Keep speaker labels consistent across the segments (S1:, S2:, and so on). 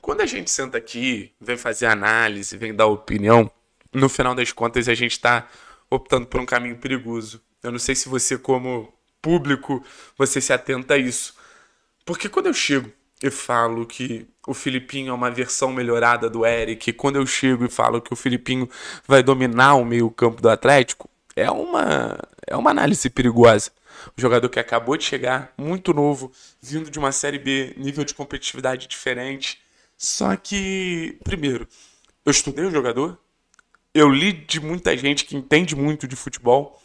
S1: Quando a gente senta aqui, vem fazer análise, vem dar opinião, no final das contas a gente está optando por um caminho perigoso. Eu não sei se você, como público, você se atenta a isso. Porque quando eu chego e falo que o Filipinho é uma versão melhorada do Eric, quando eu chego e falo que o Filipinho vai dominar o meio-campo do Atlético, é uma é uma análise perigosa. O jogador que acabou de chegar, muito novo, vindo de uma série B, nível de competitividade diferente, só que, primeiro, eu estudei o jogador, eu li de muita gente que entende muito de futebol.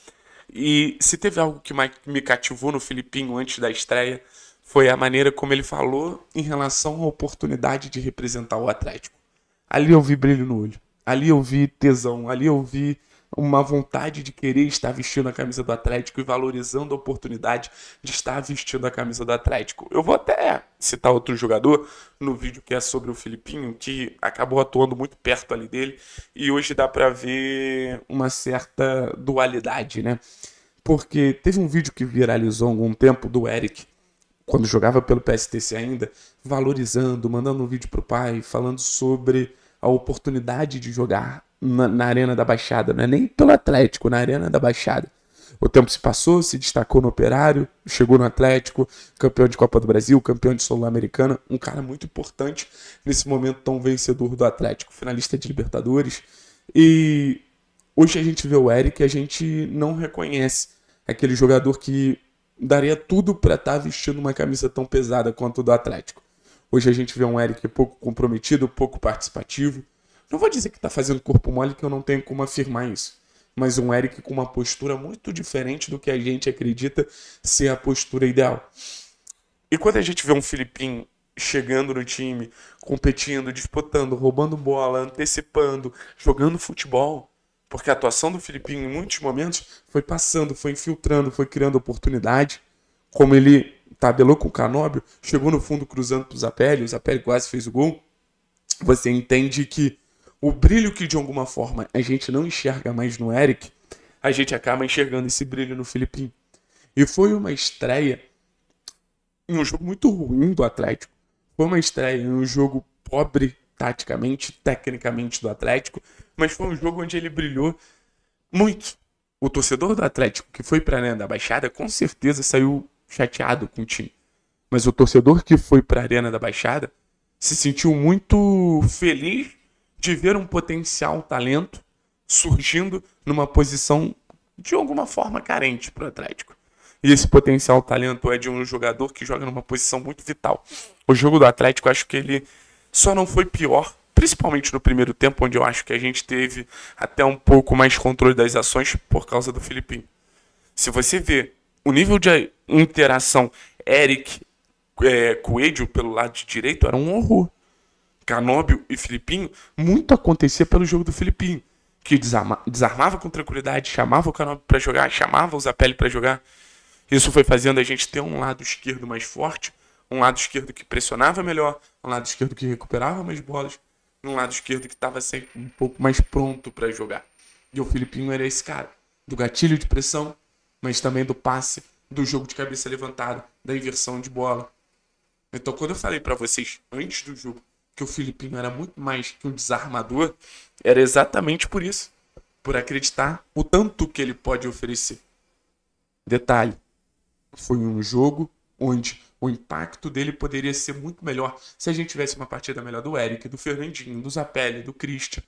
S1: E se teve algo que me cativou no Filipinho antes da estreia, foi a maneira como ele falou em relação à oportunidade de representar o Atlético. Ali eu vi brilho no olho, ali eu vi tesão, ali eu vi uma vontade de querer estar vestindo a camisa do Atlético e valorizando a oportunidade de estar vestindo a camisa do Atlético. Eu vou até citar outro jogador no vídeo que é sobre o Filipinho, que acabou atuando muito perto ali dele e hoje dá para ver uma certa dualidade, né? Porque teve um vídeo que viralizou há algum tempo do Eric, quando jogava pelo PSTC ainda, valorizando, mandando um vídeo pro pai, falando sobre a oportunidade de jogar na, na Arena da Baixada, não é nem pelo Atlético, na Arena da Baixada. O tempo se passou, se destacou no Operário, chegou no Atlético, campeão de Copa do Brasil, campeão de Sul-Americana, um cara muito importante nesse momento tão vencedor do Atlético, finalista de Libertadores. E hoje a gente vê o Eric e a gente não reconhece aquele jogador que daria tudo para estar tá vestindo uma camisa tão pesada quanto a do Atlético. Hoje a gente vê um Eric pouco comprometido, pouco participativo, não vou dizer que está fazendo corpo mole, que eu não tenho como afirmar isso. Mas um Eric com uma postura muito diferente do que a gente acredita ser a postura ideal. E quando a gente vê um Filipim chegando no time, competindo, disputando, roubando bola, antecipando, jogando futebol, porque a atuação do Filipim em muitos momentos foi passando, foi infiltrando, foi criando oportunidade, como ele tabelou com o Canóbio, chegou no fundo cruzando para o Zapelli, o Zapelli quase fez o gol. Você entende que o brilho que de alguma forma a gente não enxerga mais no Eric, a gente acaba enxergando esse brilho no Filipim. E foi uma estreia em um jogo muito ruim do Atlético. Foi uma estreia em um jogo pobre taticamente, tecnicamente do Atlético, mas foi um jogo onde ele brilhou muito. O torcedor do Atlético que foi para a Arena da Baixada com certeza saiu chateado com o time. Mas o torcedor que foi para a Arena da Baixada se sentiu muito feliz de ver um potencial talento surgindo numa posição de alguma forma carente para o Atlético. E esse potencial talento é de um jogador que joga numa posição muito vital. O jogo do Atlético, acho que ele só não foi pior, principalmente no primeiro tempo, onde eu acho que a gente teve até um pouco mais controle das ações por causa do Filipinho. Se você vê o nível de interação Eric é, Coelho pelo lado de direito, era um horror. Canóbio e Filipinho, muito acontecia pelo jogo do Filipinho, que desarma, desarmava com tranquilidade, chamava o Canóbio para jogar, chamava o Zapelli para jogar. Isso foi fazendo a gente ter um lado esquerdo mais forte, um lado esquerdo que pressionava melhor, um lado esquerdo que recuperava mais bolas, um lado esquerdo que estava sempre um pouco mais pronto para jogar. E o Filipinho era esse cara, do gatilho de pressão, mas também do passe, do jogo de cabeça levantada, da inversão de bola. Então, quando eu falei para vocês antes do jogo que o Filipinho era muito mais que um desarmador, era exatamente por isso. Por acreditar o tanto que ele pode oferecer. Detalhe: foi um jogo onde o impacto dele poderia ser muito melhor se a gente tivesse uma partida melhor do Eric, do Fernandinho, do Zapelli, do Christian.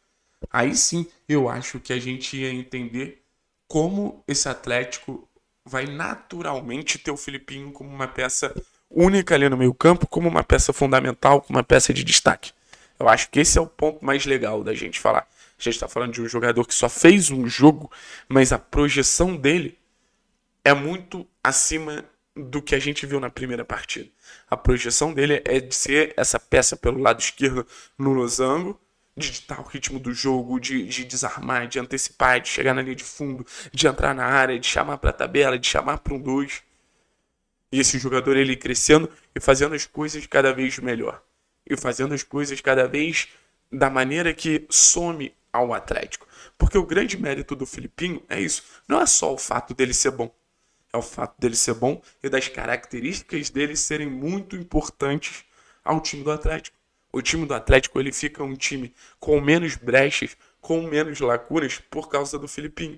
S1: Aí sim eu acho que a gente ia entender como esse Atlético vai naturalmente ter o Filipinho como uma peça única ali no meio-campo como uma peça fundamental, como uma peça de destaque. Eu acho que esse é o ponto mais legal da gente falar. A gente está falando de um jogador que só fez um jogo, mas a projeção dele é muito acima do que a gente viu na primeira partida. A projeção dele é de ser essa peça pelo lado esquerdo no losango, de ditar o ritmo do jogo, de, de desarmar, de antecipar, de chegar na linha de fundo, de entrar na área, de chamar para a tabela, de chamar para um dois. E esse jogador ele crescendo e fazendo as coisas cada vez melhor. E fazendo as coisas cada vez da maneira que some ao Atlético. Porque o grande mérito do Filipinho é isso. Não é só o fato dele ser bom. É o fato dele ser bom e das características dele serem muito importantes ao time do Atlético. O time do Atlético ele fica um time com menos brechas, com menos lacunas por causa do Filipinho.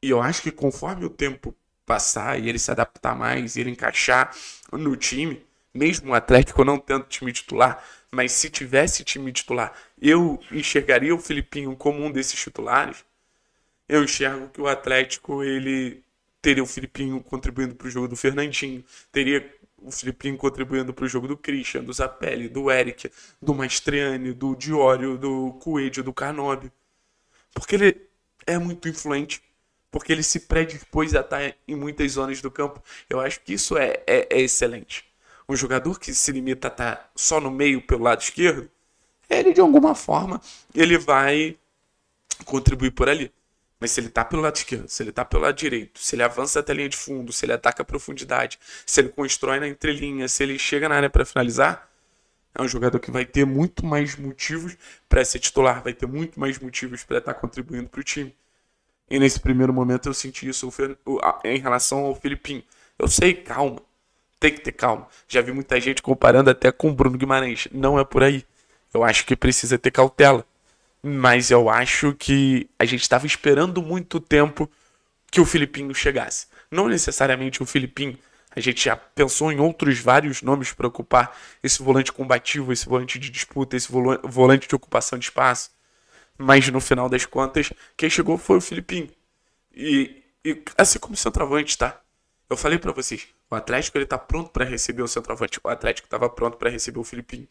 S1: E eu acho que conforme o tempo passar e ele se adaptar mais, ele encaixar no time. Mesmo o Atlético não tendo time titular, mas se tivesse time titular, eu enxergaria o Filipinho como um desses titulares. Eu enxergo que o Atlético ele teria o Filipinho contribuindo para o jogo do Fernandinho, teria o Filipinho contribuindo para o jogo do Christian, do Zapelli, do Eric, do Mastriani, do Diório, do Coelho, do Canóbio. Porque ele é muito influente porque ele se predispôs a estar em muitas zonas do campo. Eu acho que isso é, é, é excelente. Um jogador que se limita a estar só no meio pelo lado esquerdo, ele de alguma forma ele vai contribuir por ali. Mas se ele está pelo lado esquerdo, se ele está pelo lado direito, se ele avança até a linha de fundo, se ele ataca a profundidade, se ele constrói na entrelinha, se ele chega na área para finalizar, é um jogador que vai ter muito mais motivos para ser titular, vai ter muito mais motivos para estar tá contribuindo para o time. E nesse primeiro momento eu senti isso em relação ao Filipinho. Eu sei, calma. Tem que ter calma. Já vi muita gente comparando até com o Bruno Guimarães. Não é por aí. Eu acho que precisa ter cautela. Mas eu acho que a gente estava esperando muito tempo que o Filipinho chegasse. Não necessariamente o Filipinho. A gente já pensou em outros vários nomes para ocupar esse volante combativo, esse volante de disputa, esse volante de ocupação de espaço mas no final das contas, quem chegou foi o Filipinho. E, e assim como o centroavante, tá? Eu falei para vocês, o Atlético ele tá pronto para receber o centroavante. O Atlético estava pronto para receber o Filipinho.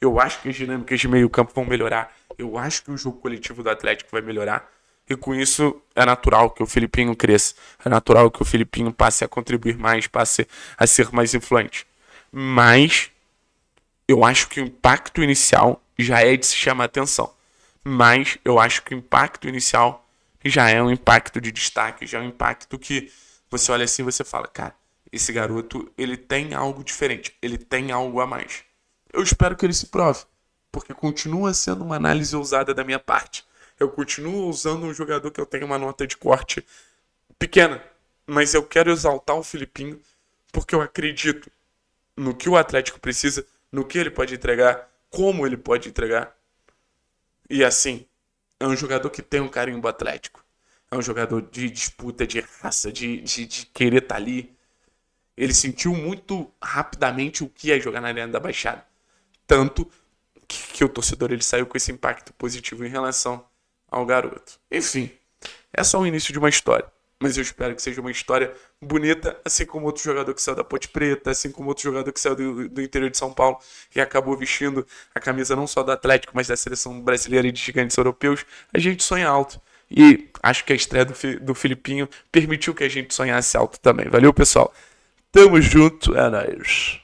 S1: Eu acho que as dinâmicas de meio campo vão melhorar. Eu acho que o jogo coletivo do Atlético vai melhorar. E com isso é natural que o Filipinho cresça. É natural que o Filipinho passe a contribuir mais, passe a ser mais influente. Mas eu acho que o impacto inicial já é de se chamar atenção mas eu acho que o impacto inicial já é um impacto de destaque, já é um impacto que você olha assim e você fala, cara, esse garoto, ele tem algo diferente, ele tem algo a mais. Eu espero que ele se prove, porque continua sendo uma análise ousada da minha parte. Eu continuo usando um jogador que eu tenho uma nota de corte pequena, mas eu quero exaltar o Filipinho, porque eu acredito no que o Atlético precisa, no que ele pode entregar, como ele pode entregar e assim, é um jogador que tem um carimbo atlético. É um jogador de disputa, de raça, de, de, de querer estar tá ali. Ele sentiu muito rapidamente o que é jogar na Arena da Baixada. Tanto que, que o torcedor ele saiu com esse impacto positivo em relação ao garoto. Enfim, é só o início de uma história mas eu espero que seja uma história bonita, assim como outro jogador que saiu da Ponte Preta, assim como outro jogador que saiu do, do interior de São Paulo e acabou vestindo a camisa não só do Atlético, mas da seleção brasileira e de gigantes europeus. A gente sonha alto. E acho que a estreia do, do Filipinho permitiu que a gente sonhasse alto também. Valeu, pessoal. Tamo junto, é nóis.